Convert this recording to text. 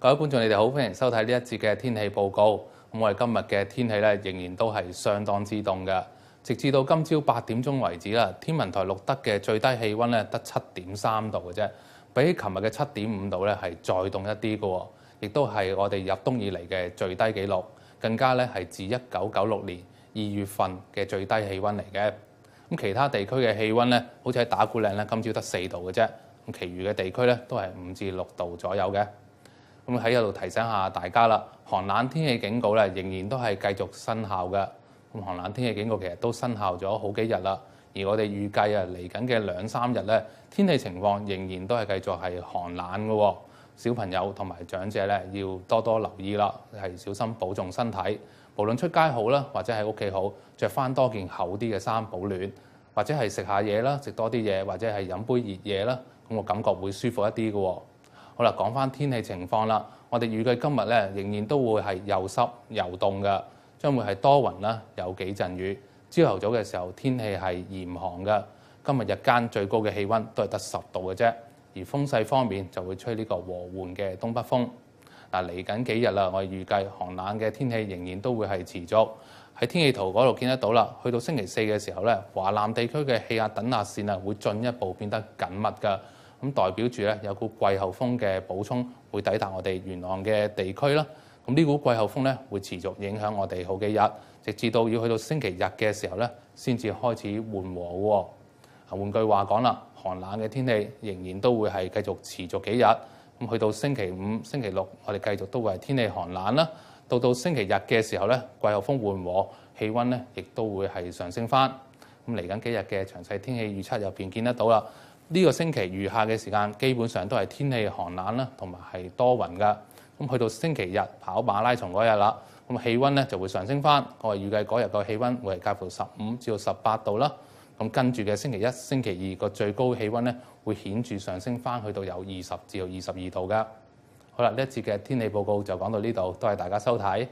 各位觀眾，你哋好，歡迎收睇呢一節嘅天氣報告。咁我哋今日嘅天氣咧，仍然都係相當之凍嘅，直至到今朝八點鐘為止啦。天文台錄得嘅最低氣温咧，得七點三度嘅啫，比琴日嘅七點五度咧係再凍一啲嘅，亦都係我哋入冬以嚟嘅最低紀錄，更加咧係自一九九六年二月份嘅最低氣温嚟嘅。咁其他地區嘅氣温咧，好似喺打鼓嶺咧，今朝得四度嘅啫，咁其餘嘅地區咧都係五至六度左右嘅。咁喺度提醒下大家啦，寒冷天氣警告咧仍然都係繼續生效嘅。咁寒冷天氣警告其實都生效咗好幾日啦。而我哋預計啊，嚟緊嘅兩三日咧，天氣情況仍然都係繼續係寒冷嘅。小朋友同埋長者咧，要多多留意啦，係小心保重身體。無論出街好啦，或者喺屋企好，着翻多件厚啲嘅衫保暖，或者係食下嘢啦，食多啲嘢，或者係飲杯熱嘢啦，咁我感覺會舒服一啲嘅。好啦，講翻天氣情況啦。我哋預計今日咧仍然都會係又濕又凍嘅，將會係多雲啦，有幾陣雨。朝頭早嘅時候天氣係嚴寒嘅。今日日間最高嘅氣温都係得十度嘅啫。而風勢方面就會吹呢個和緩嘅東北風。嗱，嚟緊幾日啦，我哋預計寒冷嘅天氣仍然都會係持續。喺天氣圖嗰度見得到啦。去到星期四嘅時候咧，華南地區嘅氣壓等壓線啊會進一步變得緊密㗎。咁代表住咧有股季候風嘅補充會抵達我哋元朗嘅地區啦。咁呢股季候風咧會持續影響我哋好幾日，直至到要去到星期日嘅時候咧，先至開始緩和喎。啊，換句話講啦，寒冷嘅天氣仍然都會係繼續持續幾日。咁去到星期五、星期六，我哋繼續都係天氣寒冷啦。到到星期日嘅時候咧，季候風緩和，氣温咧亦都會係上升翻。咁嚟緊幾日嘅詳細天氣預測入邊見得到啦。呢個星期餘下嘅時間基本上都係天氣寒冷啦，同埋係多雲噶。咁去到星期日跑馬拉松嗰日啦，咁氣温咧就會上升翻。我係預計嗰日個氣温會係介乎十五至到十八度啦。咁跟住嘅星期一、星期二個最高氣温咧會顯著上升翻，去到有二十至到二十二度噶。好啦，呢一節嘅天氣報告就講到呢度，多謝大家收睇。